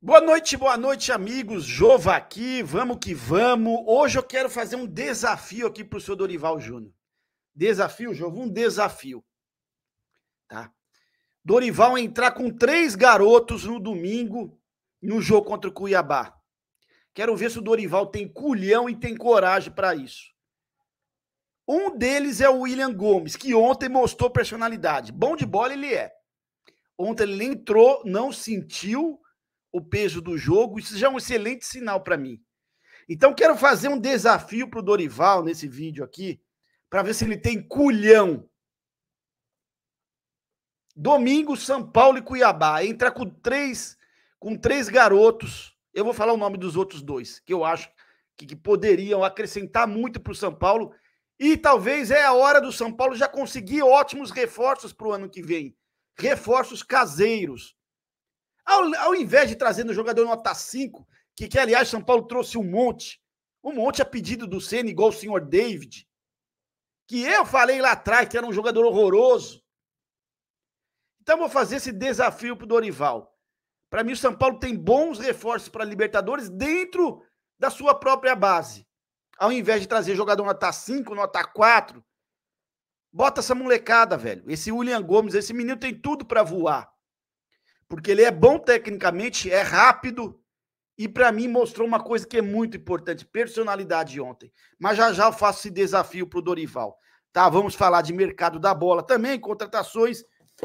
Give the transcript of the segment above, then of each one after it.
Boa noite, boa noite, amigos. Jova aqui, vamos que vamos. Hoje eu quero fazer um desafio aqui para o senhor Dorival Júnior. Desafio, Jova, um desafio. Tá? Dorival entrar com três garotos no domingo no jogo contra o Cuiabá. Quero ver se o Dorival tem culhão e tem coragem para isso. Um deles é o William Gomes, que ontem mostrou personalidade. Bom de bola ele é. Ontem ele entrou, não sentiu o peso do jogo, isso já é um excelente sinal para mim. Então, quero fazer um desafio para o Dorival nesse vídeo aqui, para ver se ele tem culhão. Domingo, São Paulo e Cuiabá. Entra com três, com três garotos. Eu vou falar o nome dos outros dois, que eu acho que, que poderiam acrescentar muito para o São Paulo. E talvez é a hora do São Paulo já conseguir ótimos reforços para o ano que vem. Reforços caseiros. Ao, ao invés de trazer um jogador nota 5, que, que aliás São Paulo trouxe um monte, um monte a pedido do Senna, igual o senhor David, que eu falei lá atrás que era um jogador horroroso. Então vou fazer esse desafio pro Dorival. Para mim o São Paulo tem bons reforços para Libertadores dentro da sua própria base. Ao invés de trazer jogador nota 5, nota 4, bota essa molecada, velho. Esse William Gomes, esse menino tem tudo para voar porque ele é bom tecnicamente, é rápido e para mim mostrou uma coisa que é muito importante, personalidade ontem. Mas já já eu faço esse desafio pro Dorival. Tá, vamos falar de mercado da bola também, contratações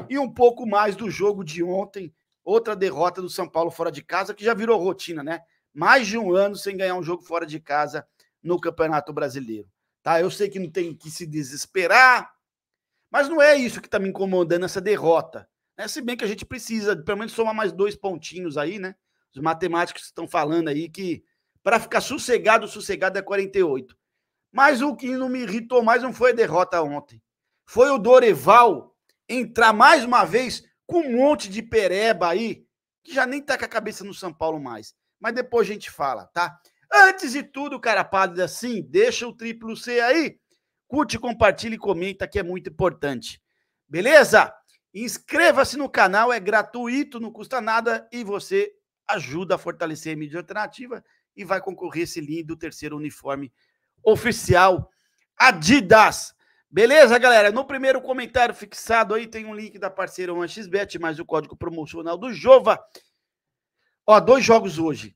e um pouco mais do jogo de ontem, outra derrota do São Paulo fora de casa que já virou rotina, né? Mais de um ano sem ganhar um jogo fora de casa no Campeonato Brasileiro. Tá, eu sei que não tem que se desesperar, mas não é isso que está me incomodando essa derrota. Né? Se bem que a gente precisa, pelo menos, somar mais dois pontinhos aí, né? Os matemáticos estão falando aí que para ficar sossegado, sossegado é 48. Mas o que não me irritou mais não foi a derrota ontem. Foi o Dorival entrar mais uma vez com um monte de pereba aí, que já nem tá com a cabeça no São Paulo mais. Mas depois a gente fala, tá? Antes de tudo, cara padre, assim, deixa o triplo C aí. Curte, compartilha e comenta que é muito importante. Beleza? Inscreva-se no canal, é gratuito, não custa nada e você ajuda a fortalecer a mídia alternativa e vai concorrer esse lindo terceiro uniforme oficial Adidas. Beleza, galera? No primeiro comentário fixado aí tem um link da parceira XBet mais o código promocional do Jova. Ó, dois jogos hoje.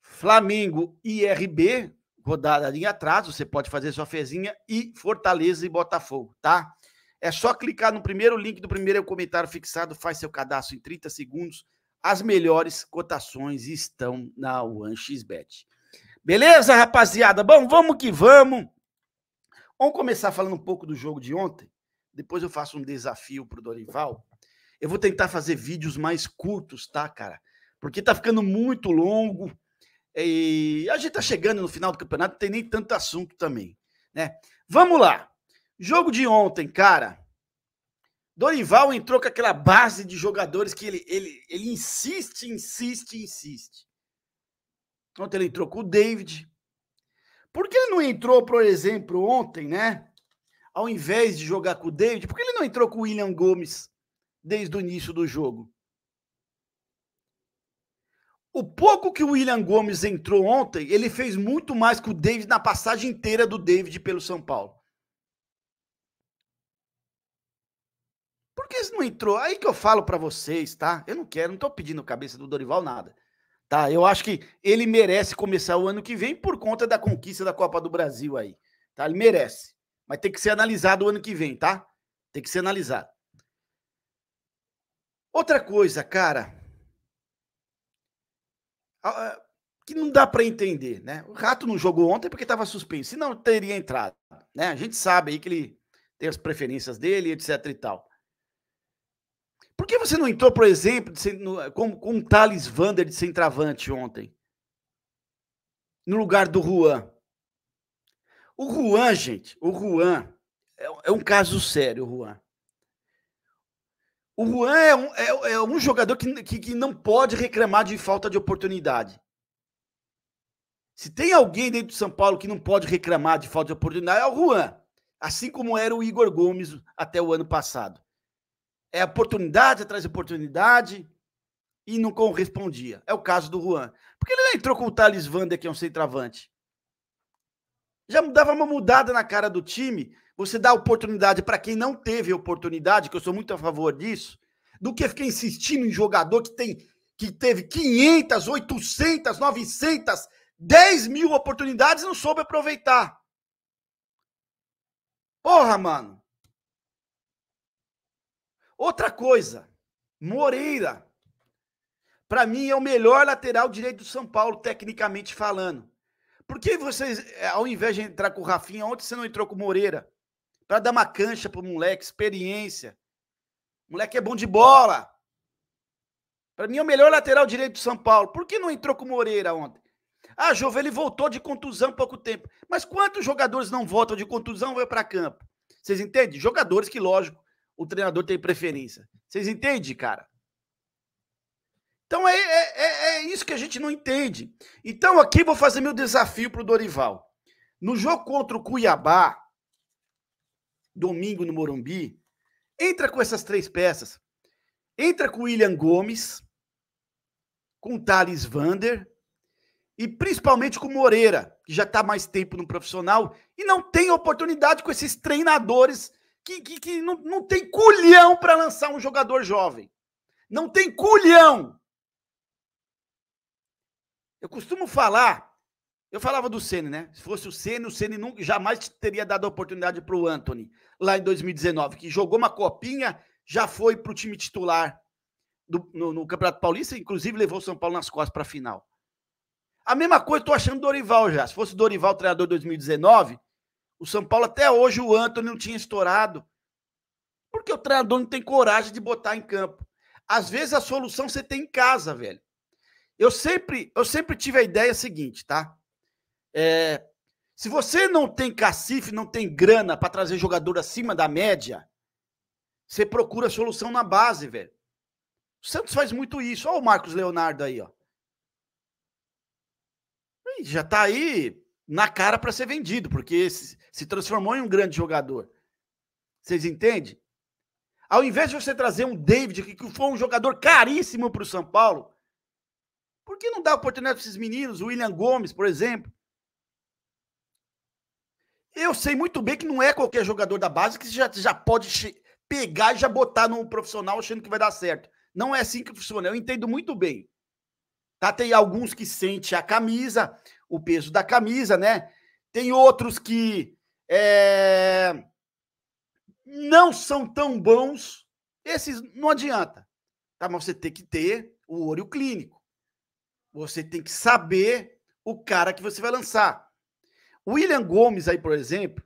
Flamengo e RB, rodada em atraso, você pode fazer sua fezinha, e Fortaleza e Botafogo, tá? É só clicar no primeiro link do primeiro comentário fixado, faz seu cadastro em 30 segundos. As melhores cotações estão na OneXBet. Beleza, rapaziada? Bom, vamos que vamos. Vamos começar falando um pouco do jogo de ontem. Depois eu faço um desafio pro Dorival. Eu vou tentar fazer vídeos mais curtos, tá, cara? Porque tá ficando muito longo. E a gente tá chegando no final do campeonato, não tem nem tanto assunto também, né? Vamos lá. Jogo de ontem, cara. Dorival entrou com aquela base de jogadores que ele, ele, ele insiste, insiste, insiste. Ontem ele entrou com o David. Por que ele não entrou, por exemplo, ontem, né? Ao invés de jogar com o David, por que ele não entrou com o William Gomes desde o início do jogo? O pouco que o William Gomes entrou ontem, ele fez muito mais que o David na passagem inteira do David pelo São Paulo. por que não entrou? Aí que eu falo para vocês, tá? Eu não quero, não tô pedindo cabeça do Dorival nada. Tá? Eu acho que ele merece começar o ano que vem por conta da conquista da Copa do Brasil aí, tá? Ele merece. Mas tem que ser analisado o ano que vem, tá? Tem que ser analisado. Outra coisa, cara, que não dá para entender, né? O Rato não jogou ontem porque estava suspenso, senão teria entrado, né? A gente sabe aí que ele tem as preferências dele, etc e tal que você não entrou, por exemplo, como com, um Thales Vander de centravante ontem? No lugar do Juan. O Juan, gente, o Juan é, é um caso sério, o Juan. O Juan é um, é, é um jogador que, que, que não pode reclamar de falta de oportunidade. Se tem alguém dentro de São Paulo que não pode reclamar de falta de oportunidade, é o Juan. Assim como era o Igor Gomes até o ano passado é oportunidade atrás de oportunidade e não correspondia. É o caso do Juan. Porque ele não entrou com o Thales Vander, que é um centroavante. Já dava uma mudada na cara do time. Você dá oportunidade para quem não teve oportunidade, que eu sou muito a favor disso, do que ficar insistindo em jogador que tem que teve 500, 800, 900, 10 mil oportunidades e não soube aproveitar. Porra, mano. Outra coisa, Moreira, para mim é o melhor lateral direito do São Paulo, tecnicamente falando. Por que vocês, é, ao invés de entrar com o Rafinha, ontem você não entrou com o Moreira? Para dar uma cancha pro moleque, experiência. O moleque é bom de bola. Para mim é o melhor lateral direito do São Paulo. Por que não entrou com o Moreira ontem? Ah, Jovem, ele voltou de contusão há pouco tempo. Mas quantos jogadores não voltam de contusão e vão para campo? Vocês entendem? Jogadores que, lógico, o treinador tem preferência. Vocês entendem, cara? Então é, é, é, é, isso que a gente não entende. Então aqui vou fazer meu desafio pro Dorival. No jogo contra o Cuiabá, domingo no Morumbi, entra com essas três peças. Entra com o William Gomes, com o Thales Vander e principalmente com o Moreira, que já está mais tempo no profissional e não tem oportunidade com esses treinadores que, que, que não, não tem culhão para lançar um jogador jovem. Não tem culhão. Eu costumo falar, eu falava do Ceni, né? Se fosse o Ceni, o Ceni nunca, jamais teria dado a oportunidade para o Anthony lá em 2019, que jogou uma copinha, já foi para o time titular do, no, no, Campeonato Paulista, inclusive levou o São Paulo nas costas para a final. A mesma coisa estou achando Dorival já. Se fosse Dorival treinador 2019, o São Paulo até hoje o Antônio não tinha estourado. Porque o treinador não tem coragem de botar em campo. Às vezes a solução você tem em casa, velho. Eu sempre, eu sempre tive a ideia seguinte, tá? É, se você não tem cacife, não tem grana para trazer jogador acima da média, você procura solução na base, velho. O Santos faz muito isso. Olha o Marcos Leonardo aí, ó. Ih, já tá aí na cara para ser vendido, porque se transformou em um grande jogador. Vocês entendem? Ao invés de você trazer um David, que foi um jogador caríssimo para o São Paulo, por que não dá oportunidade para esses meninos, o William Gomes, por exemplo? Eu sei muito bem que não é qualquer jogador da base que já, já pode pegar e já botar num profissional achando que vai dar certo. Não é assim que funciona. Eu entendo muito bem. Tá? Tem alguns que sente a camisa, o peso da camisa, né? Tem outros que é, não são tão bons. Esses não adianta. Tá? Mas você tem que ter o olho clínico. Você tem que saber o cara que você vai lançar. O William Gomes aí, por exemplo,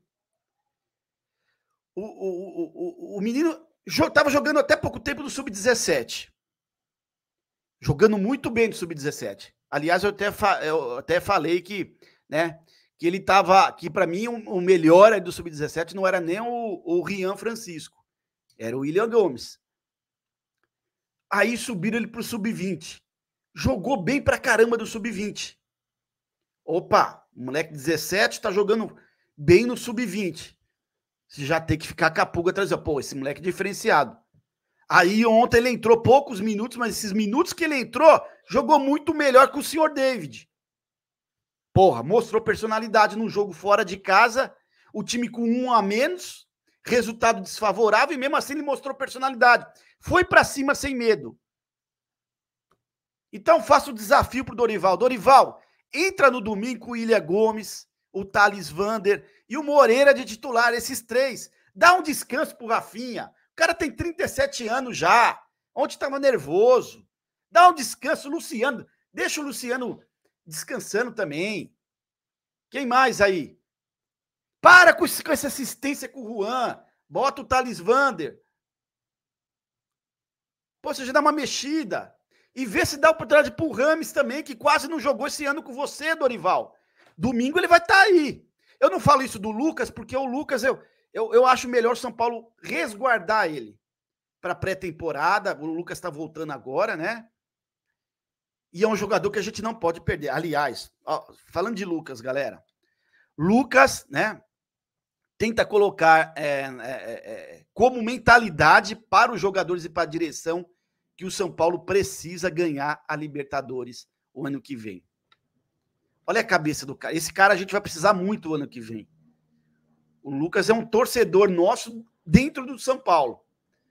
o, o, o, o menino estava jogando até pouco tempo no Sub-17. Jogando muito bem no Sub-17. Aliás, eu até, eu até falei que, né, que ele estava. Que para mim, um, o melhor do Sub-17 não era nem o, o Rian Francisco, era o William Gomes. Aí subiram ele para o Sub-20. Jogou bem pra caramba do Sub-20. Opa, moleque 17 está jogando bem no Sub-20. Você já tem que ficar com a pulga atrás. Pô, esse moleque é diferenciado. Aí ontem ele entrou poucos minutos, mas esses minutos que ele entrou jogou muito melhor que o senhor David. Porra, mostrou personalidade num jogo fora de casa, o time com um a menos, resultado desfavorável, e mesmo assim ele mostrou personalidade. Foi para cima sem medo. Então faço o desafio pro Dorival. Dorival, entra no domingo o Ilha Gomes, o Thales Vander e o Moreira de titular, esses três. Dá um descanso pro Rafinha. O cara tem 37 anos já. Ontem estava nervoso. Dá um descanso, Luciano. Deixa o Luciano descansando também. Quem mais aí? Para com, com essa assistência com o Juan. Bota o Thales Vander. Pô, você já dá uma mexida. E vê se dá oportunidade pro Rames também, que quase não jogou esse ano com você, Dorival. Domingo ele vai estar tá aí. Eu não falo isso do Lucas, porque o Lucas, eu, eu, eu acho melhor o São Paulo resguardar ele para pré-temporada. O Lucas está voltando agora, né? E é um jogador que a gente não pode perder. Aliás, ó, falando de Lucas, galera. Lucas, né? Tenta colocar é, é, é, é, como mentalidade para os jogadores e para a direção que o São Paulo precisa ganhar a Libertadores o ano que vem. Olha a cabeça do cara. Esse cara a gente vai precisar muito o ano que vem. O Lucas é um torcedor nosso dentro do São Paulo.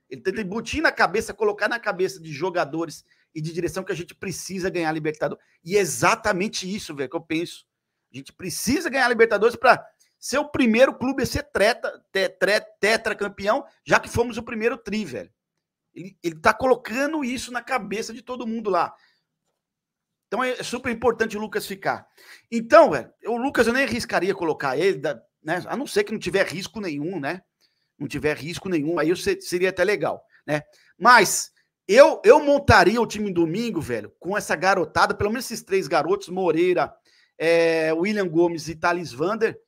Ele tenta embutir na cabeça, colocar na cabeça de jogadores e de direção que a gente precisa ganhar a Libertadores. E é exatamente isso, velho, que eu penso. A gente precisa ganhar a Libertadores para ser o primeiro clube a ser treta, te, tre, tetracampeão, já que fomos o primeiro tri, velho. Ele, ele tá colocando isso na cabeça de todo mundo lá. Então é, é super importante o Lucas ficar. Então, velho, o Lucas eu nem arriscaria colocar ele, né? A não ser que não tiver risco nenhum, né? Não tiver risco nenhum, aí seria até legal, né? Mas eu, eu montaria o time domingo, velho, com essa garotada, pelo menos esses três garotos, Moreira, é, William Gomes e Thales Vander,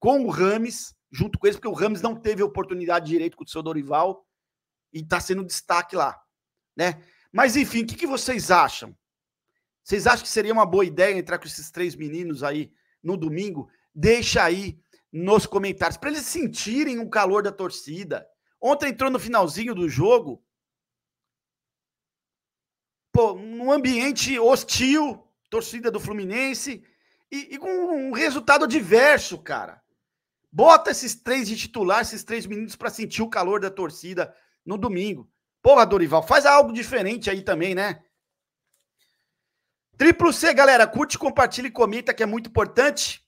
com o Rames, junto com eles, porque o Rames não teve oportunidade direito com o seu Dorival e tá sendo destaque lá, né? Mas enfim, o que, que vocês acham? Vocês acham que seria uma boa ideia entrar com esses três meninos aí no domingo? Deixa aí nos comentários, para eles sentirem o calor da torcida. Ontem entrou no finalzinho do jogo, pô, num ambiente hostil, torcida do Fluminense, e, e, com um resultado diverso, cara. Bota esses três de titular, esses três meninos, para sentir o calor da torcida no domingo. Porra, Dorival, faz algo diferente aí também, né? Triplo C, galera, curte, compartilha e comenta que é muito importante,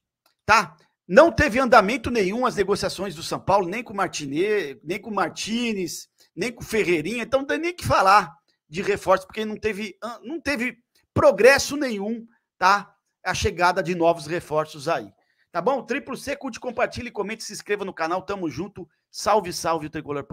tá? Não teve andamento nenhum as negociações do São Paulo, nem com o Martinez, nem com o Martinez, nem com o Ferreirinha, então não tem nem o que falar de reforços, porque não teve, ah, não teve progresso nenhum, tá? A chegada de novos reforços aí. Tá bom? Triplo C, curte, compartilhe, comente, se inscreva no canal. Tamo junto. Salve, salve, Tricolor Paulo.